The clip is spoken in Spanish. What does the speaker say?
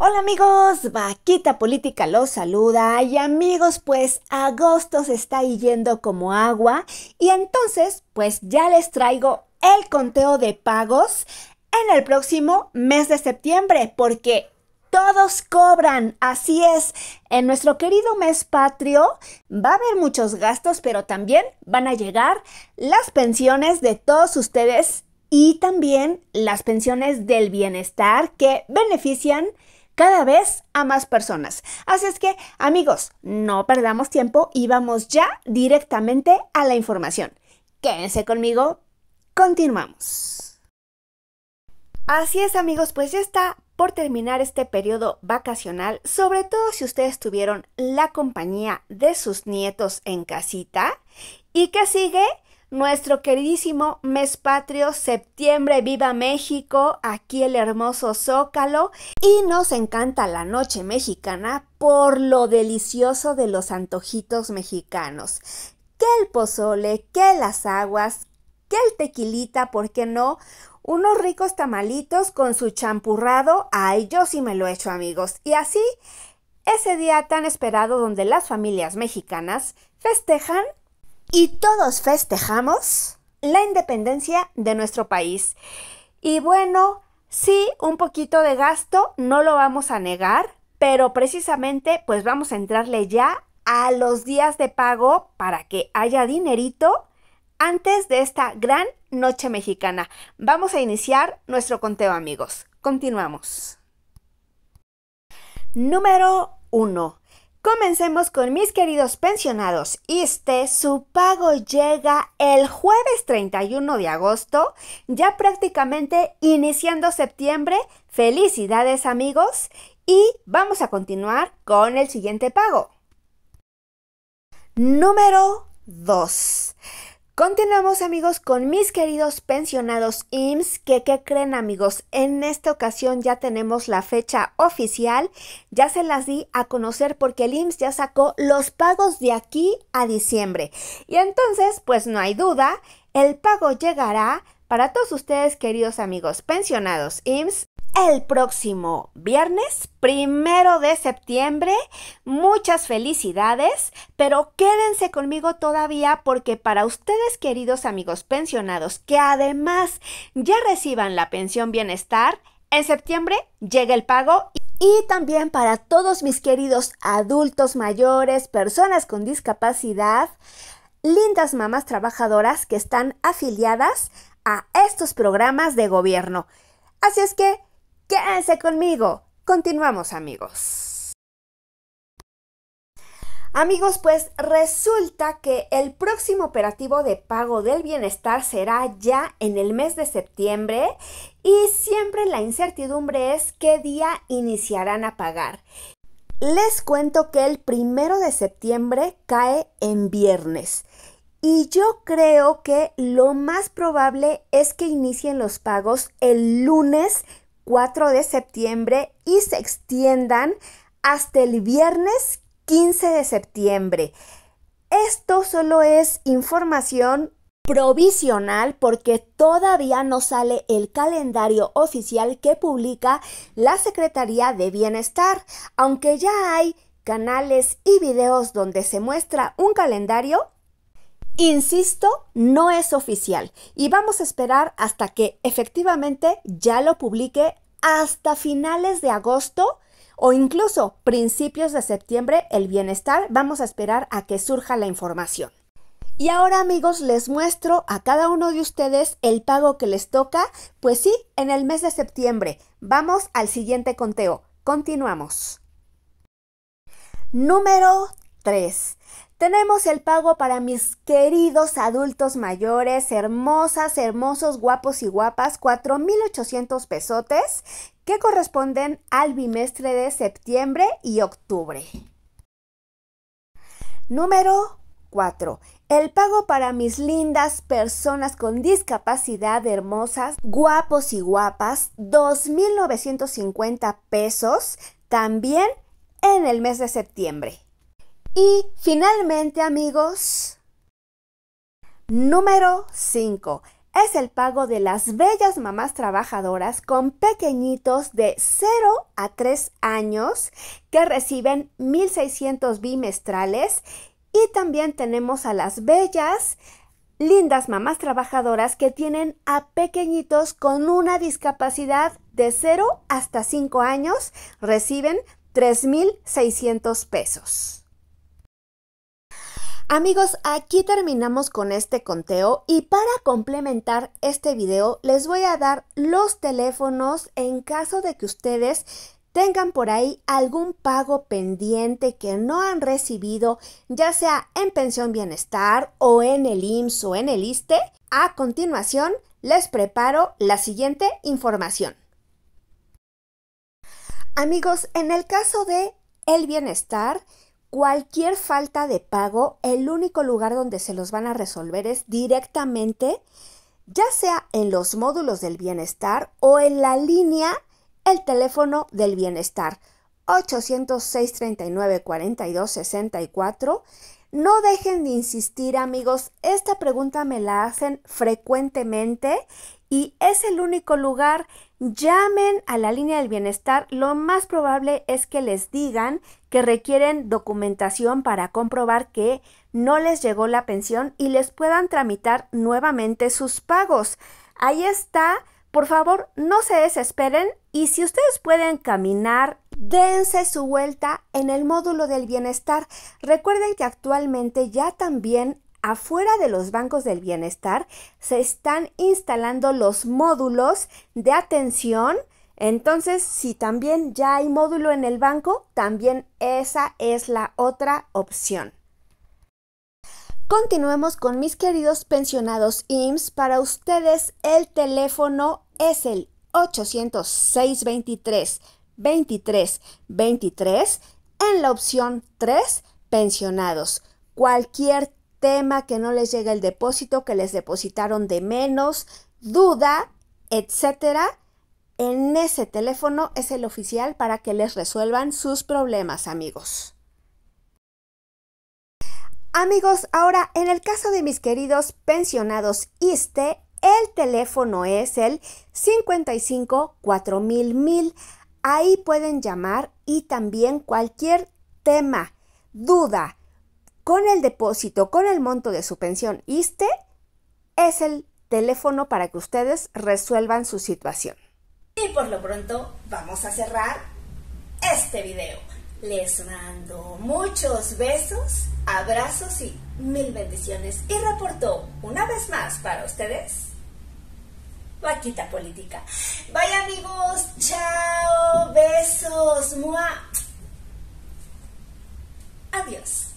Hola amigos, Vaquita Política los saluda y amigos pues agosto se está yendo como agua y entonces pues ya les traigo el conteo de pagos en el próximo mes de septiembre porque todos cobran, así es. En nuestro querido mes patrio va a haber muchos gastos, pero también van a llegar las pensiones de todos ustedes y también las pensiones del bienestar que benefician cada vez a más personas. Así es que, amigos, no perdamos tiempo y vamos ya directamente a la información. Quédense conmigo, continuamos. Así es, amigos, pues ya está por terminar este periodo vacacional, sobre todo si ustedes tuvieron la compañía de sus nietos en casita. ¿Y que sigue? nuestro queridísimo mes patrio, septiembre, viva México, aquí el hermoso Zócalo. Y nos encanta la noche mexicana por lo delicioso de los antojitos mexicanos. Que el pozole, que las aguas, que el tequilita, ¿por qué no? Unos ricos tamalitos con su champurrado, ay, yo sí me lo he hecho, amigos. Y así, ese día tan esperado donde las familias mexicanas festejan y todos festejamos la independencia de nuestro país. Y bueno, sí, un poquito de gasto, no lo vamos a negar, pero precisamente pues vamos a entrarle ya a los días de pago para que haya dinerito antes de esta gran noche mexicana. Vamos a iniciar nuestro conteo amigos. Continuamos. Número 1. Comencemos con mis queridos pensionados. este su pago llega el jueves 31 de agosto, ya prácticamente iniciando septiembre. Felicidades amigos y vamos a continuar con el siguiente pago. Número 2. Continuamos amigos con mis queridos pensionados IMSS, que qué creen amigos, en esta ocasión ya tenemos la fecha oficial, ya se las di a conocer porque el IMSS ya sacó los pagos de aquí a diciembre. Y entonces, pues no hay duda, el pago llegará para todos ustedes queridos amigos pensionados IMSS el próximo viernes, primero de septiembre. Muchas felicidades, pero quédense conmigo todavía porque para ustedes, queridos amigos pensionados, que además ya reciban la pensión bienestar, en septiembre llega el pago. Y también para todos mis queridos adultos mayores, personas con discapacidad, lindas mamás trabajadoras que están afiliadas a estos programas de gobierno. Así es que Quédense conmigo. Continuamos amigos. Amigos, pues resulta que el próximo operativo de pago del bienestar será ya en el mes de septiembre y siempre la incertidumbre es qué día iniciarán a pagar. Les cuento que el primero de septiembre cae en viernes y yo creo que lo más probable es que inicien los pagos el lunes 4 de septiembre y se extiendan hasta el viernes 15 de septiembre. Esto solo es información provisional porque todavía no sale el calendario oficial que publica la Secretaría de Bienestar, aunque ya hay canales y videos donde se muestra un calendario Insisto, no es oficial y vamos a esperar hasta que efectivamente ya lo publique hasta finales de agosto o incluso principios de septiembre el bienestar. Vamos a esperar a que surja la información. Y ahora amigos les muestro a cada uno de ustedes el pago que les toca, pues sí, en el mes de septiembre. Vamos al siguiente conteo. Continuamos. Número 3. Tenemos el pago para mis queridos adultos mayores, hermosas, hermosos, guapos y guapas, 4.800 pesotes que corresponden al bimestre de septiembre y octubre. Número 4. El pago para mis lindas personas con discapacidad hermosas, guapos y guapas, 2.950 pesos, también en el mes de septiembre. Y finalmente, amigos, número 5 es el pago de las bellas mamás trabajadoras con pequeñitos de 0 a 3 años que reciben 1.600 bimestrales. Y también tenemos a las bellas, lindas mamás trabajadoras que tienen a pequeñitos con una discapacidad de 0 hasta 5 años, reciben 3.600 pesos. Amigos, aquí terminamos con este conteo y para complementar este video les voy a dar los teléfonos en caso de que ustedes tengan por ahí algún pago pendiente que no han recibido, ya sea en Pensión Bienestar o en el IMSS o en el ISTE. A continuación les preparo la siguiente información. Amigos, en el caso de el bienestar, cualquier falta de pago, el único lugar donde se los van a resolver es directamente, ya sea en los módulos del bienestar o en la línea, el teléfono del bienestar. 806 39 42 64 no dejen de insistir amigos, esta pregunta me la hacen frecuentemente y es el único lugar llamen a la línea del bienestar, lo más probable es que les digan que requieren documentación para comprobar que no les llegó la pensión y les puedan tramitar nuevamente sus pagos. Ahí está. Por favor, no se desesperen y si ustedes pueden caminar, dense su vuelta en el módulo del bienestar. Recuerden que actualmente ya también afuera de los bancos del bienestar se están instalando los módulos de atención. Entonces, si también ya hay módulo en el banco, también esa es la otra opción. Continuemos con mis queridos pensionados IMSS. Para ustedes el teléfono es el 806 23 23 23 en la opción 3 pensionados. Cualquier tema, que no les llega el depósito, que les depositaron de menos, duda, etcétera. En ese teléfono es el oficial para que les resuelvan sus problemas, amigos. Amigos, ahora en el caso de mis queridos pensionados ISTE, el teléfono es el 55 mil Ahí pueden llamar y también cualquier tema, duda, con el depósito, con el monto de su pensión ISTE, es el teléfono para que ustedes resuelvan su situación. Y por lo pronto vamos a cerrar este video. Les mando muchos besos, abrazos y mil bendiciones. Y reportó una vez más para ustedes Vaquita Política. Vaya amigos, chao, besos, mua. Adiós.